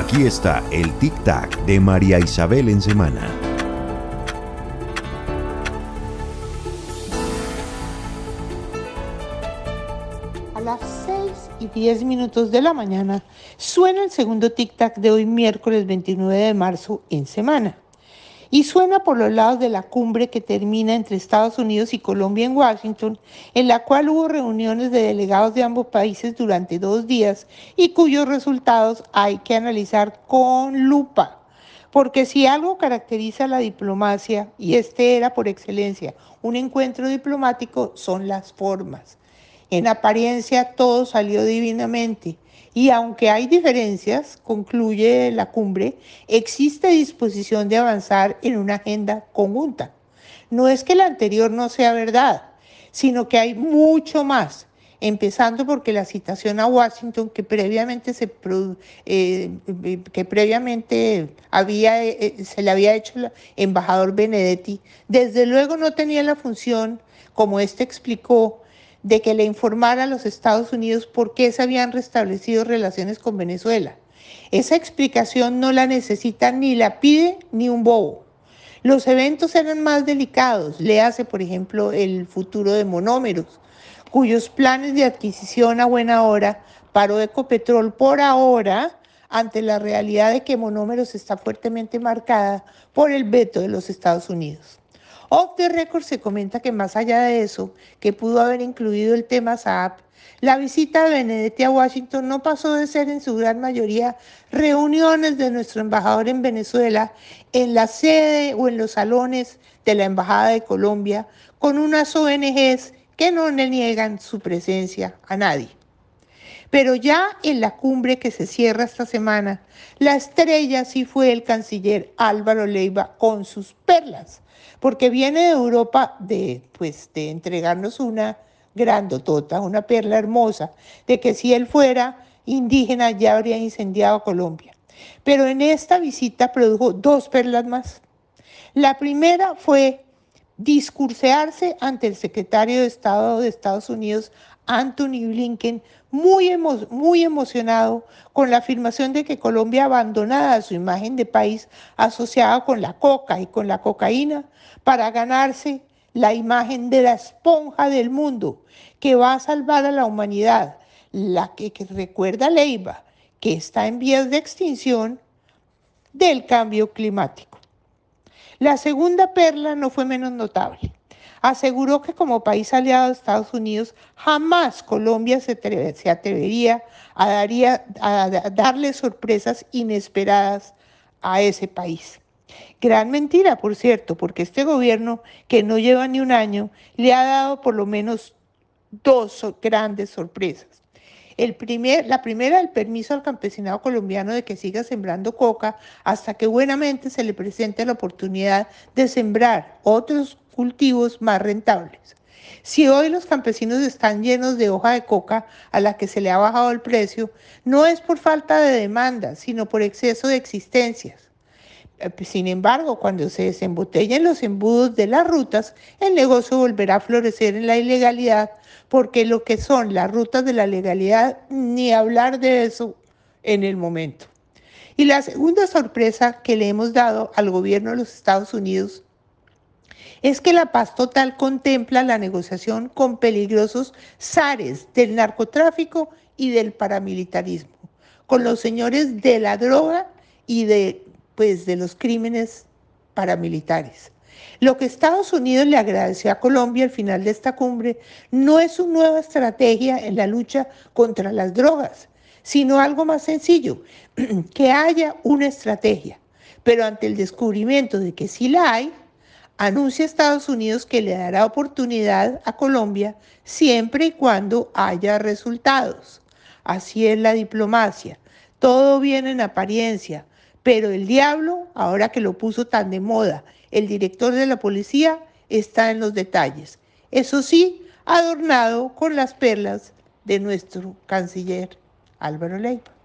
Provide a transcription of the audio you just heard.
Aquí está el Tic Tac de María Isabel en semana. A las 6 y 10 minutos de la mañana suena el segundo Tic Tac de hoy miércoles 29 de marzo en semana y suena por los lados de la cumbre que termina entre Estados Unidos y Colombia en Washington, en la cual hubo reuniones de delegados de ambos países durante dos días y cuyos resultados hay que analizar con lupa. Porque si algo caracteriza la diplomacia, y este era por excelencia un encuentro diplomático, son las formas. En apariencia todo salió divinamente y aunque hay diferencias, concluye la cumbre, existe disposición de avanzar en una agenda conjunta. No es que la anterior no sea verdad, sino que hay mucho más, empezando porque la citación a Washington que previamente se eh, que previamente había eh, se le había hecho el embajador Benedetti, desde luego no tenía la función como este explicó de que le informara a los Estados Unidos por qué se habían restablecido relaciones con Venezuela. Esa explicación no la necesita ni la pide ni un bobo. Los eventos eran más delicados, le hace por ejemplo el futuro de monómeros, cuyos planes de adquisición a buena hora paró Ecopetrol por ahora ante la realidad de que monómeros está fuertemente marcada por el veto de los Estados Unidos. Off record se comenta que más allá de eso, que pudo haber incluido el tema Saab, la visita de Benedetti a Washington no pasó de ser en su gran mayoría reuniones de nuestro embajador en Venezuela en la sede o en los salones de la Embajada de Colombia con unas ONGs que no le niegan su presencia a nadie. Pero ya en la cumbre que se cierra esta semana, la estrella sí fue el canciller Álvaro Leiva con sus perlas, porque viene de Europa de, pues, de entregarnos una grandotota, una perla hermosa, de que si él fuera indígena ya habría incendiado Colombia. Pero en esta visita produjo dos perlas más. La primera fue discursearse ante el secretario de Estado de Estados Unidos, Anthony Blinken, muy, muy emocionado con la afirmación de que Colombia, abandonada su imagen de país asociada con la coca y con la cocaína, para ganarse la imagen de la esponja del mundo que va a salvar a la humanidad, la que, que recuerda Leiva, que está en vías de extinción del cambio climático. La segunda perla no fue menos notable. Aseguró que como país aliado de Estados Unidos, jamás Colombia se, atrevería a darle sorpresas inesperadas a ese país. Gran mentira, por cierto, porque este gobierno, que no lleva ni un año, le ha dado por lo menos dos grandes sorpresas la primera, el permiso al campesinado colombiano de que siga sembrando coca hasta que buenamente se le presente la oportunidad de sembrar otros cultivos más rentables. Si hoy los campesinos están llenos de hoja de coca a la que se le ha bajado el precio, no es por falta de demanda, sino por exceso de existencias. Eh, sin embargo, cuando se desembotellen los embudos de las rutas, el negocio volverá a florecer en la ilegalidad, porque lo que son las rutas de la legalidad, ni hablar de eso en el momento. Y la segunda sorpresa que le hemos dado al gobierno de los Estados Unidos es que la paz total contempla la negociación con peligrosos zares del narcotráfico y del paramilitarismo, con los señores de la droga y de pues de los crímenes paramilitares. Lo que Estados Unidos le agradeció a Colombia al final de esta cumbre no es una nueva estrategia en la lucha contra las drogas, sino algo más sencillo, que haya una estrategia. Pero ante el descubrimiento de que sí la hay, anuncia Estados Unidos que le dará oportunidad a Colombia siempre y cuando haya resultados. Así es la diplomacia. Todo viene en apariencia, pero el diablo, ahora que lo puso tan de moda, el director de la policía está en los detalles. Eso sí, adornado con las perlas de nuestro canciller Álvaro Leiva.